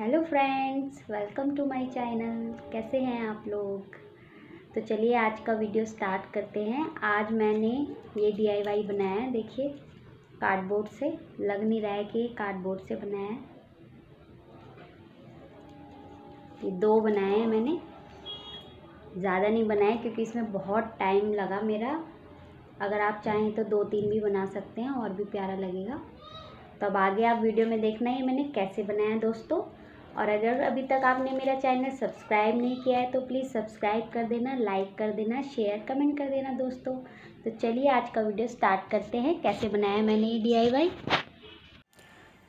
hello friends welcome to my channel कैसे हैं आप लोग तो चलिए आज का वीडियो स्टार्ट करते हैं आज मैंने ये डीआईवाई बनाया है देखिए कार्डबोर्ड से लग नहीं रहा है कि कार्डबोर्ड से बनाया है ये दो बनाए हैं मैंने ज़्यादा नहीं बनाए क्योंकि इसमें बहुत टाइम लगा मेरा अगर आप चाहें तो दो तीन भी बना सकते हैं और भी प्यारा लगेगा तो अब आगे आप वीडियो में देखना है मैंने कैसे बनाया दोस्तों और अगर अभी तक आपने मेरा चैनल सब्सक्राइब नहीं किया है तो प्लीज़ सब्सक्राइब कर देना लाइक कर देना शेयर कमेंट कर देना दोस्तों तो चलिए आज का वीडियो स्टार्ट करते हैं कैसे बनाया मैंने ये डी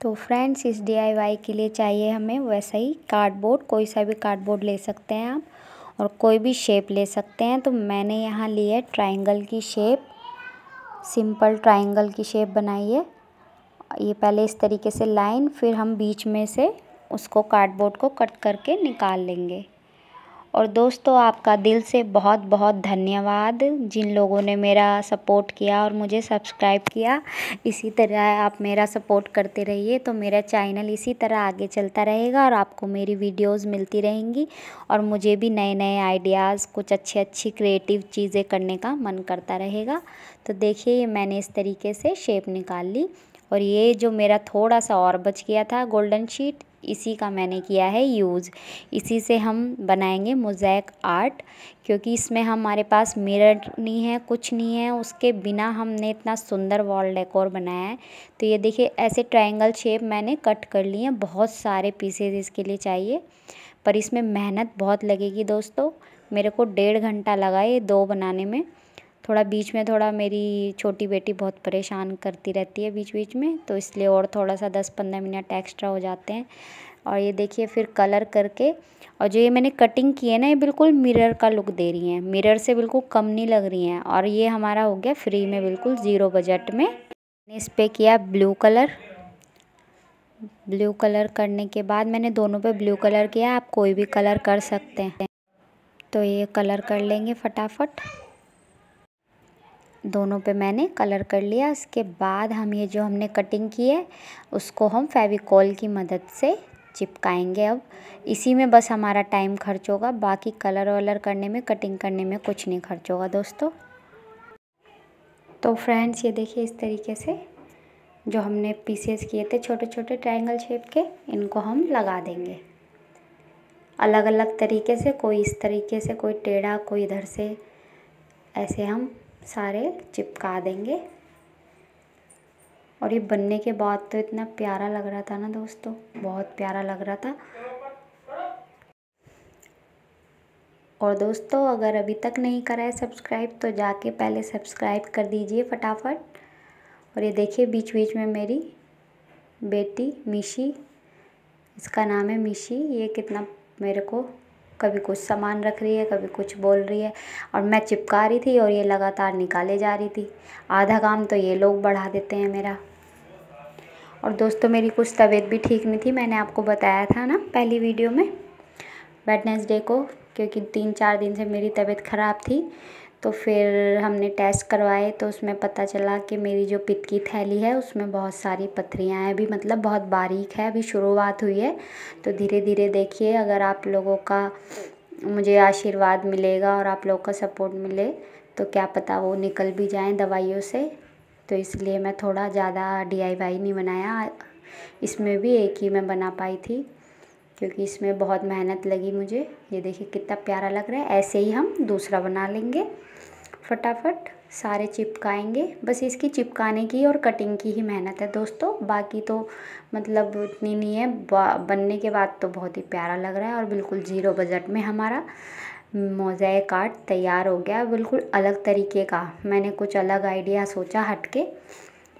तो फ्रेंड्स इस डी के लिए चाहिए हमें वैसा ही कार्डबोर्ड कोई सा भी कार्डबोर्ड ले सकते हैं आप और कोई भी शेप ले सकते हैं तो मैंने यहाँ ली है ट्राइंगल की शेप सिंपल ट्राइंगल की शेप बनाई है ये पहले इस तरीके से लाइन फिर हम बीच में से उसको कार्डबोर्ड को कट करके निकाल लेंगे और दोस्तों आपका दिल से बहुत बहुत धन्यवाद जिन लोगों ने मेरा सपोर्ट किया और मुझे सब्सक्राइब किया इसी तरह आप मेरा सपोर्ट करते रहिए तो मेरा चैनल इसी तरह आगे चलता रहेगा और आपको मेरी वीडियोस मिलती रहेंगी और मुझे भी नए नए आइडियाज़ कुछ अच्छी अच्छी क्रिएटिव चीज़ें करने का मन करता रहेगा तो देखिए मैंने इस तरीके से शेप निकाल ली और ये जो मेरा थोड़ा सा और बच गया था गोल्डन शीट इसी का मैंने किया है यूज़ इसी से हम बनाएंगे मोज़ैक आर्ट क्योंकि इसमें हमारे पास मिरर नहीं है कुछ नहीं है उसके बिना हमने इतना सुंदर वॉल डेकोर बनाया है तो ये देखिए ऐसे ट्रायंगल शेप मैंने कट कर लिए हैं बहुत सारे पीसेज इसके लिए चाहिए पर इसमें मेहनत बहुत लगेगी दोस्तों मेरे को डेढ़ घंटा लगा ये दो बनाने में थोड़ा बीच में थोड़ा मेरी छोटी बेटी बहुत परेशान करती रहती है बीच बीच में तो इसलिए और थोड़ा सा दस पंद्रह मिनट एक्स्ट्रा हो जाते हैं और ये देखिए फिर कलर करके और जो ये मैंने कटिंग की है ना ये बिल्कुल मिरर का लुक दे रही हैं मिरर से बिल्कुल कम नहीं लग रही हैं और ये हमारा हो गया फ्री में बिल्कुल ज़ीरो बजट में मैंने इस पर किया ब्लू कलर ब्लू कलर करने के बाद मैंने दोनों पे ब्लू कलर किया आप कोई भी कलर कर सकते हैं तो ये कलर कर लेंगे फटाफट दोनों पे मैंने कलर कर लिया इसके बाद हम ये जो हमने कटिंग की है उसको हम फेविकॉल की मदद से चिपकाएंगे अब इसी में बस हमारा टाइम खर्च होगा बाकी कलर वलर करने में कटिंग करने में कुछ नहीं खर्च होगा दोस्तों तो फ्रेंड्स ये देखिए इस तरीके से जो हमने पीसेस किए थे छोटे छोटे ट्रायंगल शेप के इनको हम लगा देंगे अलग अलग तरीके से कोई इस तरीके से कोई टेढ़ा कोई इधर से ऐसे हम सारे चिपका देंगे और ये बनने के बाद तो इतना प्यारा लग रहा था ना दोस्तों बहुत प्यारा लग रहा था और दोस्तों अगर अभी तक नहीं करा है सब्सक्राइब तो जाके पहले सब्सक्राइब कर दीजिए फटाफट और ये देखिए बीच बीच में मेरी बेटी मिशी इसका नाम है मिशी ये कितना मेरे को कभी कुछ सामान रख रही है कभी कुछ बोल रही है और मैं चिपका रही थी और ये लगातार निकाले जा रही थी आधा काम तो ये लोग बढ़ा देते हैं मेरा और दोस्तों मेरी कुछ तबीयत भी ठीक नहीं थी मैंने आपको बताया था ना पहली वीडियो में वेडनेसडे को क्योंकि तीन चार दिन से मेरी तबीयत ख़राब थी तो फिर हमने टेस्ट करवाए तो उसमें पता चला कि मेरी जो पित्त की थैली है उसमें बहुत सारी पथरियाँ हैं अभी मतलब बहुत बारीक है अभी शुरुआत हुई है तो धीरे धीरे देखिए अगर आप लोगों का मुझे आशीर्वाद मिलेगा और आप लोगों का सपोर्ट मिले तो क्या पता वो निकल भी जाएँ दवाइयों से तो इसलिए मैं थोड़ा ज़्यादा डी नहीं बनाया इसमें भी एक ही मैं बना पाई थी क्योंकि इसमें बहुत मेहनत लगी मुझे ये देखिए कितना प्यारा लग रहा है ऐसे ही हम दूसरा बना लेंगे फटाफट सारे चिपकाएंगे बस इसकी चिपकाने की और कटिंग की ही मेहनत है दोस्तों बाकी तो मतलब इतनी नहीं है बनने के बाद तो बहुत ही प्यारा लग रहा है और बिल्कुल ज़ीरो बजट में हमारा मोजाए कार्ड तैयार हो गया बिल्कुल अलग तरीके का मैंने कुछ अलग आइडिया सोचा हटके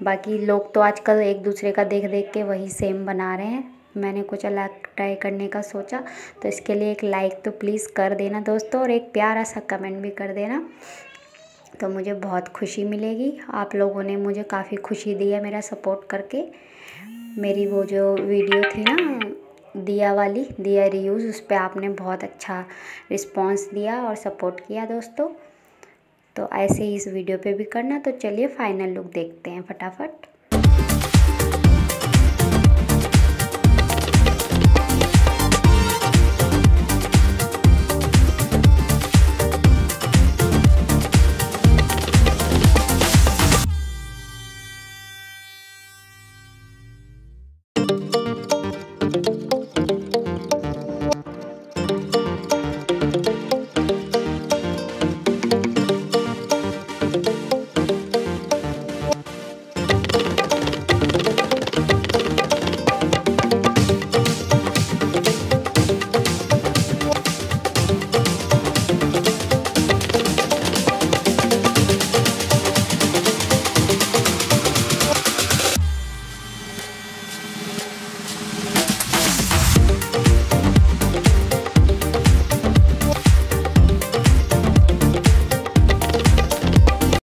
बाकी लोग तो आजकल एक दूसरे का देख देख के वही सेम बना रहे हैं मैंने कुछ अलग ट्राई करने का सोचा तो इसके लिए एक लाइक तो प्लीज़ कर देना दोस्तों और एक प्यारा सा कमेंट भी कर देना तो मुझे बहुत खुशी मिलेगी आप लोगों ने मुझे काफ़ी खुशी दी है मेरा सपोर्ट करके मेरी वो जो वीडियो थी ना दिया वाली दिया रिव्यूज़ उस पर आपने बहुत अच्छा रिस्पॉन्स दिया और सपोर्ट किया दोस्तों तो ऐसे ही इस वीडियो पे भी करना तो चलिए फाइनल लुक देखते हैं फटाफट